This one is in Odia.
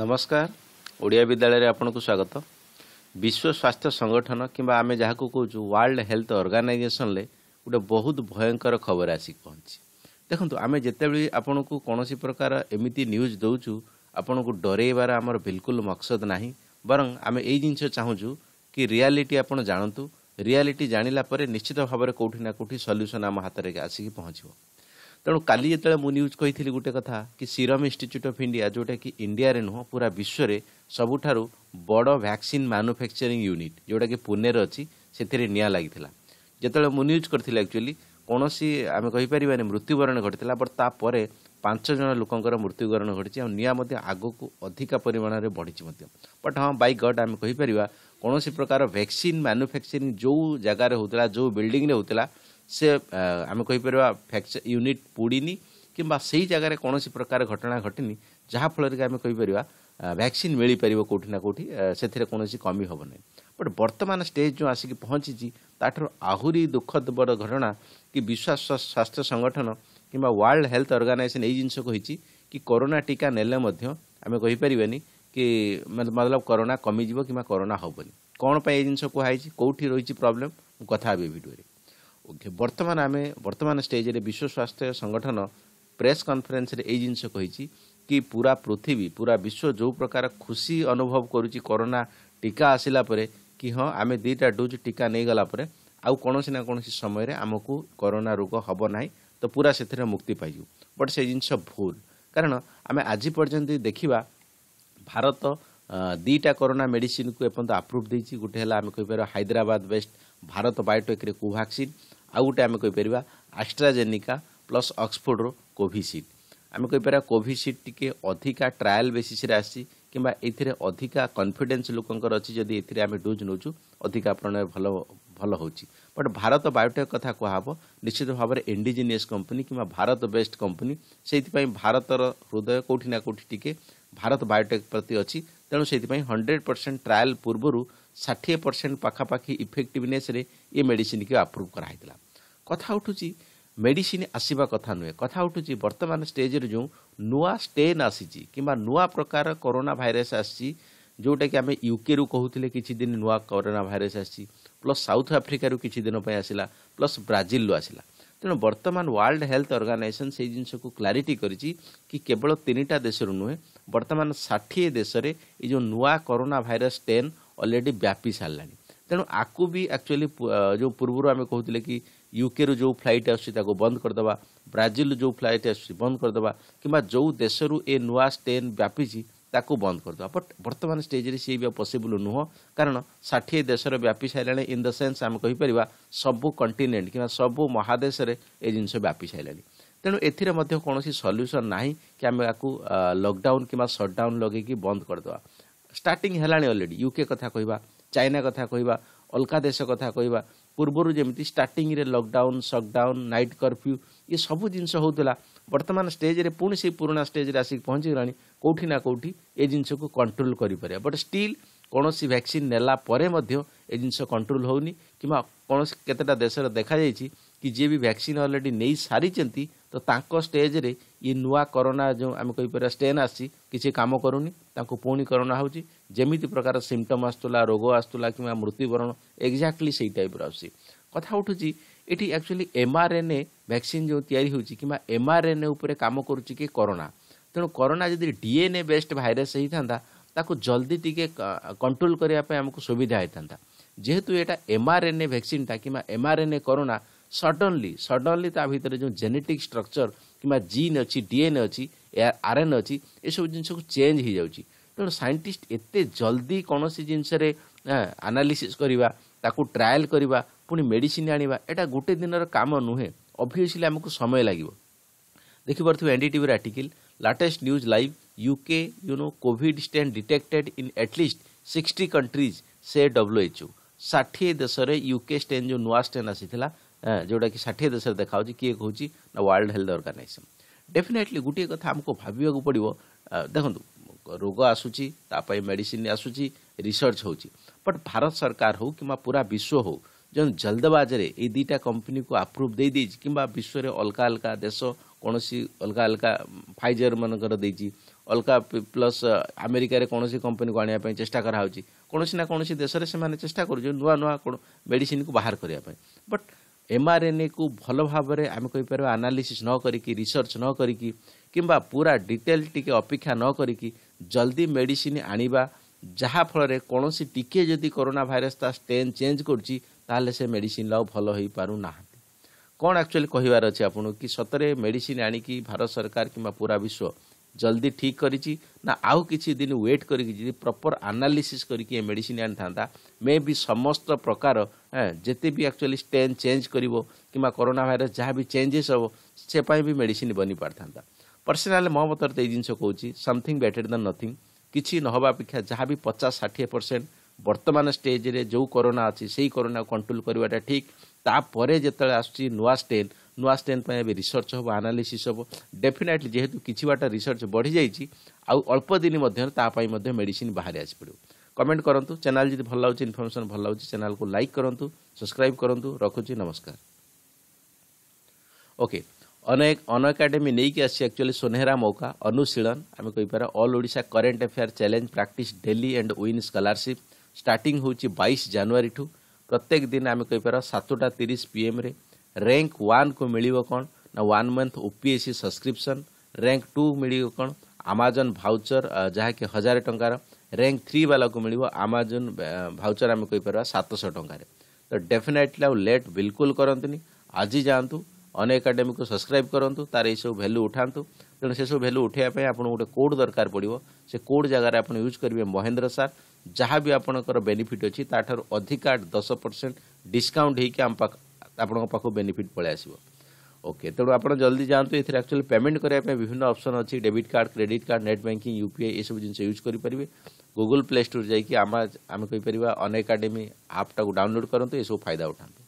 ନମସ୍କାର ଓଡ଼ିଆ ବିଦ୍ୟାଳୟରେ ଆପଣଙ୍କୁ ସ୍ୱାଗତ ବିଶ୍ୱ ସ୍ୱାସ୍ଥ୍ୟ ସଂଗଠନ କିମ୍ବା ଆମେ ଯାହାକୁ କହୁଛୁ ୱାର୍ଲଡ଼ ହେଲ୍ଥ ଅର୍ଗାନାଇଜେସନରେ ଗୋଟେ ବହୁତ ଭୟଙ୍କର ଖବର ଆସିକି ପହଞ୍ଚି ଦେଖନ୍ତୁ ଆମେ ଯେତେବେଳେ ଆପଣଙ୍କୁ କୌଣସି ପ୍ରକାର ଏମିତି ନ୍ୟୁଜ୍ ଦେଉଛୁ ଆପଣଙ୍କୁ ଡରେଇବାର ଆମର ବିଲକୁଲ ମକସଦ ନାହିଁ ବରଂ ଆମେ ଏଇ ଜିନିଷ ଚାହୁଁଛୁ କି ରିଆଲିଟି ଆପଣ ଜାଣନ୍ତୁ ରିଆଲିଟି ଜାଣିଲା ପରେ ନିଶ୍ଚିତ ଭାବରେ କେଉଁଠି ନା କେଉଁଠି ସଲ୍ୟୁସନ୍ ଆମ ହାତରେ ଆସିକି ପହଞ୍ଚିବ ତେଣୁ କାଲି ଯେତେବେଳେ ମୁଁ ନ୍ୟୁଜ୍ କହିଥିଲି ଗୋଟେ କଥା କି ସିରମ୍ ଇନଷ୍ଟିଚ୍ୟୁଟ୍ ଅଫ୍ ଇଣ୍ଡିଆ ଯେଉଁଟାକି ଇଣ୍ଡିଆରେ ନୁହଁ ପୁରା ବିଶ୍ୱରେ ସବୁଠାରୁ ବଡ଼ ଭ୍ୟାକ୍ସିନ୍ ମାନୁଫ୍ୟାକ୍ଚରିଂ ୟୁନିଟ୍ ଯେଉଁଟାକି ପୁନେରେ ଅଛି ସେଥିରେ ନିଆଁ ଲାଗିଥିଲା ଯେତେବେଳେ ମୁଁ ନ୍ୟୁଜ୍ କରିଥିଲି ଆକ୍ଚୁଆଲି କୌଣସି ଆମେ କହିପାରିବାନି ମୃତ୍ୟୁବରଣ ଘଟିଥିଲା ବଟ୍ ତାପରେ ପାଞ୍ଚ ଜଣ ଲୋକଙ୍କର ମୃତ୍ୟୁବରଣ ଘଟିଛି ଆଉ ନିଆଁ ମଧ୍ୟ ଆଗକୁ ଅଧିକା ପରିମାଣରେ ବଢ଼ିଛି ମଧ୍ୟ ବଟ୍ ହଁ ବାଇ ଗଡ୍ ଆମେ କହିପାରିବା କୌଣସି ପ୍ରକାର ଭ୍ୟାକ୍ସିନ୍ ମାନୁଫ୍ୟାକ୍ଚରିଂ ଯେଉଁ ଜାଗାରେ ହେଉଥିଲା ଯେଉଁ ବିଲ୍ଡିଂରେ ହେଉଥିଲା ସେ ଆମେ କହିପାରିବା ଫ୍ରାକ୍ଚର ୟୁନିଟ୍ ପୋଡ଼ିନି କିମ୍ବା ସେହି ଜାଗାରେ କୌଣସି ପ୍ରକାର ଘଟଣା ଘଟିନି ଯାହାଫଳରେ କି ଆମେ କହିପାରିବା ଭ୍ୟାକ୍ସିନ୍ ମିଳିପାରିବ କେଉଁଠି ନା କେଉଁଠି ସେଥିରେ କୌଣସି କମି ହେବ ନାହିଁ ବଟ୍ ବର୍ତ୍ତମାନ ସ୍ଟେଜ୍ ଯେଉଁ ଆସିକି ପହଞ୍ଚିଛି ତାଠାରୁ ଆହୁରି ଦୁଃଖଦ ବଡ଼ ଘଟଣା କି ବିଶ୍ୱ ସ୍ୱାସ୍ଥ୍ୟ ସଂଗଠନ କିମ୍ବା ୱାର୍ଲଡ ହେଲ୍ଥ ଅର୍ଗାନାଇଜେସନ୍ ଏଇ ଜିନିଷ କହିଛି କି କରୋନା ଟୀକା ନେଲେ ମଧ୍ୟ ଆମେ କହିପାରିବାନି କି ମତଲବ କରୋନା କମିଯିବ କିମ୍ବା କରୋନା ହେବନି କ'ଣ ପାଇଁ ଏ ଜିନିଷ କୁହାହେଇଛି କେଉଁଠି ରହିଛି ପ୍ରୋବ୍ଲେମ୍ ମୁଁ କଥା ହେବି ଭିଡ଼ିଓରେ ବର୍ତ୍ତମାନ ଆମେ ବର୍ତ୍ତମାନ ଷ୍ଟେଜରେ ବିଶ୍ୱ ସ୍ୱାସ୍ଥ୍ୟ ସଂଗଠନ ପ୍ରେସ୍ କନଫରେନ୍ସରେ ଏଇ ଜିନିଷ କହିଛି କି ପୁରା ପୃଥିବୀ ପୁରା ବିଶ୍ୱ ଯେଉଁ ପ୍ରକାର ଖୁସି ଅନୁଭବ କରୁଛି କରୋନା ଟୀକା ଆସିଲା ପରେ କି ହଁ ଆମେ ଦୁଇଟା ଡୋଜ୍ ଟୀକା ନେଇଗଲା ପରେ ଆଉ କୌଣସି ନା କୌଣସି ସମୟରେ ଆମକୁ କରୋନା ରୋଗ ହେବ ନାହିଁ ତ ପୁରା ସେଥିରେ ମୁକ୍ତି ପାଇଯିବୁ ବଟ୍ ସେ ଜିନିଷ ଭୁଲ କାରଣ ଆମେ ଆଜି ପର୍ଯ୍ୟନ୍ତ ଦେଖିବା ଭାରତ ଦୁଇଟା କରୋନା ମେଡ଼ିସିନ୍କୁ ଏପର୍ଯ୍ୟନ୍ତ ଆପ୍ରୁଭ୍ ଦେଇଛି ଗୋଟେ ହେଲା ଆମେ କହିପାରିବା ହାଇଦ୍ରାବାଦ ବେଷ୍ଟ ଭାରତ ବାୟୋଟେକ୍ରେ କୋଭାକ୍ସିନ୍ ଆଉ ଗୋଟେ ଆମେ କହିପାରିବା ଆଷ୍ଟ୍ରାଜେନିକା ପ୍ଲସ୍ ଅକ୍ସଫୋର୍ଡ଼ର କୋଭିସିଡ୍ ଆମେ କହିପାରିବା କୋଭିସିଡ୍ ଟିକେ ଅଧିକା ଟ୍ରାଏଲ୍ ବେସିସ୍ରେ ଆସିଛି କିମ୍ବା ଏଥିରେ ଅଧିକା କନଫିଡେନ୍ସ ଲୋକଙ୍କର ଅଛି ଯଦି ଏଥିରେ ଆମେ ଡୋଜ୍ ନେଉଛୁ ଅଧିକା ପରିମାଣରେ ଭଲ ଭଲ ହେଉଛି ବଟ୍ ଭାରତ ବାୟୋଟେକ୍ କଥା କୁହାହେବ ନିଶ୍ଚିତ ଭାବରେ ଇଣ୍ଡିଜିନିୟସ୍ କମ୍ପାନୀ କିମ୍ବା ଭାରତ ବେଷ୍ଟ କମ୍ପାନୀ ସେଇଥିପାଇଁ ଭାରତର ହୃଦୟ କେଉଁଠି ନା କେଉଁଠି ଟିକେ ଭାରତ ବାୟୋଟେକ୍ ପ୍ରତି ଅଛି ତେଣୁ ସେଇଥିପାଇଁ ହଣ୍ଡ୍ରେଡ଼ ପରସେଣ୍ଟ ଟ୍ରାଏଲ୍ ପୂର୍ବରୁ ষাঠিଏ ପରସେଣ୍ଟ ପାଖାପାଖି ଇଫେକ୍ଟିଭନେସ୍ରେ ଏ ମେଡ଼ିସିନ୍କୁ ଆପ୍ରୁଭ୍ କରାହୋଇଥିଲା କଥା ଉଠୁଛି ମେଡ଼ିସିନ୍ ଆସିବା କଥା ନୁହେଁ କଥା ଉଠୁଛି ବର୍ତ୍ତମାନ ଷ୍ଟେଜ୍ରେ ଯେଉଁ ନୂଆ ଷ୍ଟେନ୍ ଆସିଛି କିମ୍ବା ନୂଆ ପ୍ରକାର କରୋନା ଭାଇରସ୍ ଆସିଛି ଯେଉଁଟାକି ଆମେ ୟୁକେରୁ କହୁଥିଲେ କିଛି ଦିନ ନୂଆ କରୋନା ଭାଇରସ୍ ଆସିଛି ପ୍ଲସ୍ ସାଉଥ୍ ଆଫ୍ରିକାରୁ କିଛି ଦିନ ପାଇଁ ଆସିଲା ପ୍ଲସ୍ ବ୍ରାଜିଲ୍ରୁ ଆସିଲା ତେଣୁ ବର୍ତ୍ତମାନ ୱାର୍ଲଡ ହେଲ୍ଥ ଅର୍ଗାନାଇଜେସନ୍ ସେଇ ଜିନିଷକୁ କ୍ଲାରିଟି କରିଛି କି କେବଳ ତିନିଟା ଦେଶରୁ ନୁହେଁ ବର୍ତ୍ତମାନ ଷାଠିଏ ଦେଶରେ ଏ ଯେଉଁ ନୂଆ କରୋନା ଭାଇରସ୍ ଟେନ୍ ଅଲରେଡ଼ି ବ୍ୟାପି ସାରିଲାଣି ତେଣୁ ଆକୁ ବି ଆକ୍ଚୁଆଲି ଯେଉଁ ପୂର୍ବରୁ ଆମେ କହୁଥିଲେ କି ୟୁକେରୁ ଯେଉଁ ଫ୍ଲାଇଟ୍ ଆସୁଛି ତାକୁ ବନ୍ଦ କରିଦେବା ବ୍ରାଜିଲରୁ ଯେଉଁ ଫ୍ଲାଇଟ୍ ଆସୁଛି ବନ୍ଦ କରିଦେବା କିମ୍ବା ଯେଉଁ ଦେଶରୁ ଏ ନୂଆ ଷ୍ଟେନ୍ ବ୍ୟାପିଛି ତାକୁ ବନ୍ଦ କରିଦେବା ବଟ୍ ବର୍ତ୍ତମାନ ଷ୍ଟେଜ୍ରେ ସେ ବି ଆଉ ପସିବୁଲ୍ ନୁହଁ କାରଣ ଷାଠିଏ ଦେଶରେ ବ୍ୟାପି ସାରିଲାଣି ଇନ୍ ଦ ସେନ୍ସ ଆମେ କହିପାରିବା ସବୁ କଣ୍ଟିନେଣ୍ଟ କିମ୍ବା ସବୁ ମହାଦେଶରେ ଏ ଜିନିଷ ବ୍ୟାପି ସାରିଲାଣି ତେଣୁ ଏଥିରେ ମଧ୍ୟ କୌଣସି ସଲ୍ୟୁସନ୍ ନାହିଁ କି ଆମେ ଏହାକୁ ଲକ୍ଡାଉନ୍ କିମ୍ବା ସଟ୍ଡାଉନ୍ ଲଗାଇକି ବନ୍ଦ କରିଦେବା ଷ୍ଟାର୍ଟିଂ ହେଲାଣି ଅଲରେଡ଼ି ୟୁକେ କଥା କହିବା ଚାଇନା କଥା କହିବା ଅଲଗା ଦେଶ କଥା କହିବା ପୂର୍ବରୁ ଯେମିତି ଷ୍ଟାର୍ଟିଂରେ ଲକଡାଉନ୍ ସଟ୍ଡାଉନ୍ ନାଇଟ୍ କର୍ଫ୍ୟୁ ଇଏ ସବୁ ଜିନିଷ ହେଉଥିଲା ବର୍ତ୍ତମାନ ଷ୍ଟେଜ୍ରେ ପୁଣି ସେଇ ପୁରୁଣା ଷ୍ଟେଜ୍ରେ ଆସିକି ପହଞ୍ଚିଗଲାଣି କେଉଁଠି ନା କେଉଁଠି ଏ ଜିନିଷକୁ କଣ୍ଟ୍ରୋଲ୍ କରିପାରିବା ବଟ୍ ଷ୍ଟିଲ୍ କୌଣସି ଭ୍ୟାକ୍ସିନ୍ ନେଲା ପରେ ମଧ୍ୟ ଏ ଜିନିଷ କଣ୍ଟ୍ରୋଲ୍ ହେଉନି କିମ୍ବା କୌଣସି କେତେଟା ଦେଶରେ ଦେଖାଯାଇଛି କି ଯିଏ ବି ଭ୍ୟାକ୍ସିନ୍ ଅଲରେଡ଼ି ନେଇସାରିଛନ୍ତି ତ ତାଙ୍କ ଷ୍ଟେଜ୍ରେ ଇଏ ନୂଆ କରୋନା ଯେଉଁ ଆମେ କହିପାରିବା ଷ୍ଟେନ୍ ଆସିଛି କିଛି କାମ କରୁନି ତାଙ୍କୁ ପୁଣି କରୋନା ହେଉଛି ଯେମିତି ପ୍ରକାର ସିମ୍ଟମ୍ ଆସୁଥିଲା ରୋଗ ଆସୁଥିଲା କିମ୍ବା ମୃତ୍ୟୁବରଣ ଏକ୍ଜାକ୍ଟଲି ସେଇ ଟାଇପ୍ର ଆସୁଛି କଥା ଉଠୁଛି ଏଠି actually M R N A vaccine ଯେଉଁ ତିଆରି ହେଉଛି କିମ୍ବା ଏମ୍ ଆର୍ ଏନ୍ ଏ ଉପରେ କାମ କରୁଛି କି କରୋନା ତେଣୁ କରୋନା ଯଦି ଡିଏନ୍ଏ ବେଷ୍ଟ ଭାଇରସ୍ ହେଇଥାନ୍ତା ତାକୁ ଜଲ୍ଦି ଟିକେ କଣ୍ଟ୍ରୋଲ୍ କରିବା ପାଇଁ ଆମକୁ ସୁବିଧା ହେଇଥାନ୍ତା ଯେହେତୁ ଏଇଟା ଏ ଭ୍ୟାକ୍ସିନ୍ଟା କିମ୍ବା M N A corona suddenly suddenly ତା ଭିତରେ ଯେଉଁ ଜେନେଟିକ୍ ଷ୍ଟ୍ରକ୍ଚର କିମ୍ବା ଜିନ୍ ଅଛି ଡିଏନ୍ ଅଛି ଆର୍ଏନ୍ ଅଛି ଏସବୁ ଜିନିଷକୁ ଚେଞ୍ଜ ହେଇଯାଉଛି ତେଣୁ ସାଇଣ୍ଟିଷ୍ଟ ଏତେ ଜଲ୍ଦି କୌଣସି ଜିନିଷରେ ଆନାଲିସିସ୍ କରିବା ତାକୁ ଟ୍ରାଏଲ୍ କରିବା ପୁଣି ମେଡ଼ିସିନ୍ ଆଣିବା ଏଇଟା ଗୋଟେ ଦିନର କାମ ନୁହେଁ ଅଭିଅସ୍ଲି ଆମକୁ ସମୟ ଲାଗିବ ଦେଖିପାରୁଥିବେ ଏନ୍ ଡି ଟିଭିର article latest news live UK you know COVID strain detected in at least sixty countries ସେ ଡବ୍ଲ୍ୟୁଏଚ୍ଓ ଷାଠିଏ ଦେଶରେ ୟୁକେ ଷ୍ଟେନ୍ ଯେଉଁ ନୂଆ ଷ୍ଟେନ୍ ଆସିଥିଲା जोटा कि षाठी देश में देखा किए कौन कह वर्ल्ड हेल्थ अर्गानाइजेसन डेफिनेटली गोटे कथ आमको भावक पड़ो देखूँ रोग आसूरी मेडिसीन आसूरी रिसर्च हो बट भारत सरकार हो कि पूरा विश्व हो जो जल्दबाजे ये दुटा कंपनी को आप्रुव दे दीजिए कि विश्व में अलग अलग देश कौन अलग अलग फाइजर मानक अलग प्लस आमेरिका कौन कंपनी को आने पर चेषा कराँ कौन ना कौन देश में चेस्ट कर नुआ नुआ मेडिसीन को बाहर करने बट ଏମ୍ଆର୍ଏନ୍ଏକୁ ଭଲ ଭାବରେ ଆମେ କହିପାରିବା ଆନାଲିସିସ୍ ନ କରିକି ରିସର୍ଚ୍ଚ ନ କରିକି କିମ୍ବା ପୁରା ଡିଟେଲ୍ ଟିକେ ଅପେକ୍ଷା ନ କରିକି ଜଲ୍ଦି ମେଡ଼ିସିନ୍ ଆଣିବା ଯାହାଫଳରେ କୌଣସି ଟିକିଏ ଯଦି କରୋନା ଭାଇରସ୍ ତା ଷ୍ଟେନ୍ ଚେଞ୍ଜ କରୁଛି ତାହେଲେ ସେ ମେଡ଼ିସିନ୍ର ଆଉ ଭଲ ହୋଇପାରୁନାହାନ୍ତି କ'ଣ ଆକ୍ଚୁଆଲି କହିବାର ଅଛି ଆପଣଙ୍କୁ କି ସତରେ ମେଡ଼ିସିନ୍ ଆଣିକି ଭାରତ ସରକାର କିମ୍ବା ପୁରା ବିଶ୍ୱ ଜଲ୍ଦି ଠିକ୍ କରିଛି ନା ଆଉ କିଛି ଦିନ ୱେଟ୍ କରିକି ଯଦି ପ୍ରପର୍ ଆନାଲିସିସ୍ କରିକି ଏ ମେଡ଼ିସିନ୍ ଆଣିଥାନ୍ତା ମେ ବି ସମସ୍ତ ପ୍ରକାର ଯେତେ ବି ଆକ୍ଚୁଆଲି ଷ୍ଟେନ୍ ଚେଞ୍ଜ କରିବ କିମ୍ବା କରୋନା ଭାଇରସ୍ ଯାହା ବି ଚେଞ୍ଜେସ୍ ହେବ ସେ ପାଇଁ ବି ମେଡ଼ିସିନ୍ ବନିପାରିଥାନ୍ତା ପର୍ସନାଲି ମୋ ମତରେ ତ ଏଇ ଜିନିଷ କହୁଛି ସମଥିଙ୍ଗ ବେଟର୍ ଦେନ୍ ନଥିଙ୍ଗ କିଛି ନ ହେବା ଅପେକ୍ଷା ଯାହା ବି ପଚାଶ ଷାଠିଏ ପରସେଣ୍ଟ ବର୍ତ୍ତମାନ ଷ୍ଟେଜ୍ରେ ଯେଉଁ କରୋନା ଅଛି ସେଇ କରୋନାକୁ କଣ୍ଟ୍ରୋଲ୍ କରିବାଟା ଠିକ୍ ତାପରେ ଯେତେବେଳେ ଆସୁଛି ନୂଆ ଷ୍ଟେନ୍ ନୂଆ ଷ୍ଟ୍ରେନ୍ ପାଇଁ ଏବେ ରିସର୍ଚ୍ଚ ହେବ ଆନାଲିସିସ୍ ହେବ ଡେଫିନେଟ୍ଲି ଯେହେତୁ କିଛି ବାଟ ରିସର୍ଚ୍ଚ ବଢ଼ିଯାଇଛି ଆଉ ଅଳ୍ପ ଦିନ ମଧ୍ୟରେ ତା ପାଇଁ ମଧ୍ୟ ମେଡିସିନ୍ ବାହାରି ଆସିପଡ଼ିବ କମେଣ୍ଟ କରନ୍ତୁ ଚ୍ୟାନେଲ୍ ଯଦି ଭଲ ଲାଗୁଛି ଇନଫର୍ମେସନ୍ ଭଲ ଲାଗୁଛି ଚ୍ୟାନେଲ୍କୁ ଲାଇକ୍ କରନ୍ତୁ ସବସ୍କ୍ରାଇବ୍ କରନ୍ତୁ ରଖୁଛି ନମସ୍କାର ଓକେ ଅନେକ ଅନ ଏକାଡେମୀ ନେଇକି ଆସି ଆକ୍ଚୁଆଲି ସୋନେହେରା ମୌକା ଅନୁଶୀଳନ ଆମେ କହିପାରିବା all Odisha current affair challenge practice daily and win scholarship starting ହେଉଛି ବାଇଶ ଜାନୁଆରୀଠୁ ପ୍ରତ୍ୟେକ ଦିନ ଆମେ କହିପାରିବା ସାତଟା ତିରିଶ ପିଏମ୍ରେ रैंक वन को मिल कौन ना one month OPSC subscription rank two मिल आमाजन भाउचर जहाँकि हजार टकर रैंक थ्री बाला को मिल आमाजन भाउचर आम कहींपर सतश टकर तो डेफिनेटली आउ लेट बिल्कुल करते आज जातु अन एकाडेमी को सब्सक्राइब करूँ तार यू भैल्यू उठात तेनालीसु भैल्यू उठाइप गोटे कोड दरकार पड़ो से कोड जगार यूज करेंगे महेन्द्र सार जहाँ भी आपंकर बेनिफिट अच्छी ताठ अधिका दस परसेंट डिस्काउंट होम आपको बेनिफिट पलैस ओके तेणु आप जल्दी जातु ये आकचुअली पेमेंट करने विभिन्न अप्सन अच्छी debit card credit card net banking UPI यू जिन यूज करेंगे गुगुल प्ले स्टोर जाइए अन एकाडेमी आप्टा डाउनलोड करूँ यू फायदा उठाते